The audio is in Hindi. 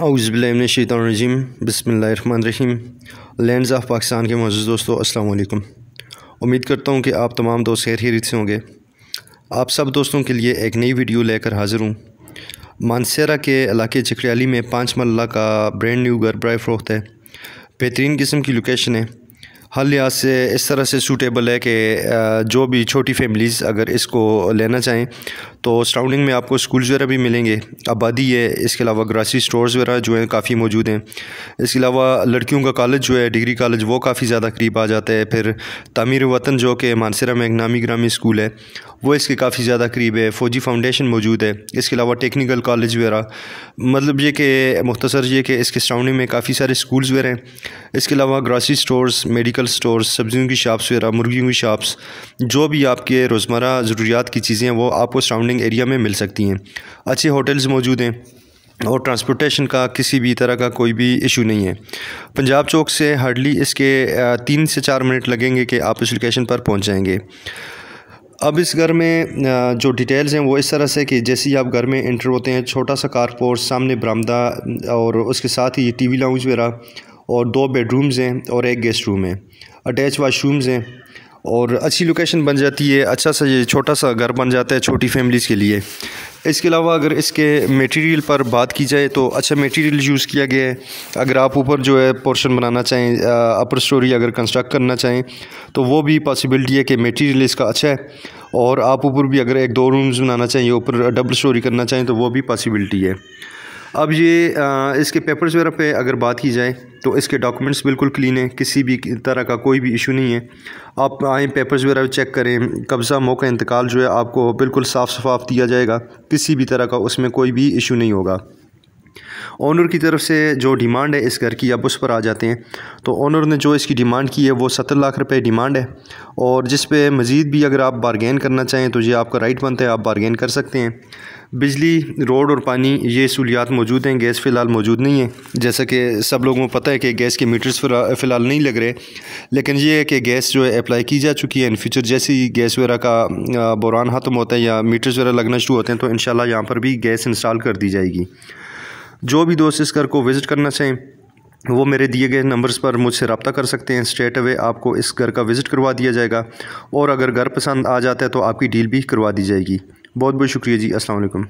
आउज़बिलशीतरजीम बसमीम लैंड ऑफ पाकिस्तान के मौजूद दोस्तों अस्सलाम वालेकुम उम्मीद करता हूँ कि आप तमाम दोस्त खैर ही से होंगे आप सब दोस्तों के लिए एक नई वीडियो लेकर हाज़िर हूँ मानसरा के इलाके चकड़ियाली में पाँच मल्ला का ब्रैंड न्यू घर ब्राई फरोख्त है बेहतरीन किस्म की लोकेशन है हर लिहाज से इस तरह से सूटेबल है कि जो भी छोटी फैमिलीज़ अगर इसको लेना चाहें तो सराउंडिंग में आपको स्कूल्स वगैरह भी मिलेंगे आबादी है इसके अलावा ग्रासी स्टोर्स वगैरह जो हैं काफ़ी मौजूद हैं इसके अलावा लड़कियों का कॉलेज जो है डिग्री कॉलेज वो काफ़ी ज़्यादा करीब आ जाता है फिर तमीर वतन जो कि मानसरा में एक नामी ग्रामी स्कूल है वो इसके काफ़ी ज़्यादा करीब है फौजी फाउंडेशन मौजूद है इसके अलावा टेक्निकल कॉलेज वगैरह मतलब ये कि मुख्तर ये कि इसके सराउंडिंग में काफ़ी सारे स्कूल्स वगैरह हैं इसके अलावा ग्रासरी स्टोर्स मेडिकल स्टोर्स सब्जियों की शॉप्स वगैरह मुर्गियों की शॉप्स जो भी आपके रोज़मर्रा ज़रूरियात की चीज़ें हैं वो आपको सराउंड सराउंडिंग एरिया में मिल सकती हैं अच्छे होटल्स मौजूद हैं और ट्रांसपोर्टेशन का किसी भी तरह का कोई भी इशू नहीं है पंजाब चौक से हार्डली इसके तीन से चार मिनट लगेंगे कि आप इस लोकेशन पर पहुंच जाएंगे अब इस घर में जो डिटेल्स हैं वो इस तरह से कि जैसे ही आप घर में इंटर होते हैं छोटा सा कारपोर्ट सामने बरामदा और उसके साथ ही टी वी लाउंज वगैरह और दो बेडरूम्स हैं और एक गेस्ट रूम है अटैच वाशरूम्स हैं और अच्छी लोकेशन बन जाती है अच्छा सा ये छोटा सा घर बन जाता है छोटी फैमिलीज़ के लिए इसके अलावा अगर इसके मटेरियल पर बात की जाए तो अच्छा मटेरियल यूज़ किया गया है अगर आप ऊपर जो है पोर्शन बनाना चाहें अपर स्टोरी अगर कंस्ट्रक्ट करना चाहें तो वो भी पॉसिबिलिटी है कि मटेरियल इसका अच्छा है और आप ऊपर भी अगर एक दो रूम्स बनाना चाहें ऊपर डबल स्टोरी करना चाहें तो वो भी पॉसिबिलिटी है अब ये आ, इसके पेपर्स वगैरह पे अगर बात की जाए तो इसके डॉक्यूमेंट्स बिल्कुल क्लीन हैं किसी भी तरह का कोई भी इशू नहीं है आप आए पेपर्स वगैरह चेक करें कब्ज़ा मौका इंतकाल जो है आपको बिल्कुल साफ़ शफाफ दिया जाएगा किसी भी तरह का उसमें कोई भी इशू नहीं होगा ओनर की तरफ से जो डिमांड है इस घर की अब उस पर आ जाते हैं तो ओनर ने जो इसकी डिमांड की है वो सत्तर लाख रुपए डिमांड है और जिस पे मज़ीद भी अगर आप बारगेन करना चाहें तो ये आपका राइट बनता है आप बारगेन कर सकते हैं बिजली रोड और पानी ये सहूलियात मौजूद हैं गैस फ़िलहाल मौजूद नहीं है जैसा कि सब लोगों को पता है कि गैस के मीटर्स फ़िलहाल नहीं लग रहे लेकिन ये है कि गैस जो है अप्लाई की जा चुकी है इन फ्यूचर जैसे ही गैस वगैरह का बुरान ख़त्म होता है या मीटर्स वगैरह लगना शुरू होते हैं तो इन यहाँ पर भी गैस इंस्टॉल कर दी जाएगी जो भी दोस्त इस घर को विज़िट करना चाहें वो मेरे दिए गए नंबर्स पर मुझसे रबता कर सकते हैं स्ट्रेट अवे आपको इस घर का विज़िट करवा दिया जाएगा और अगर घर पसंद आ जाता है तो आपकी डील भी करवा दी जाएगी बहुत बहुत शुक्रिया जी अस्सलाम वालेकुम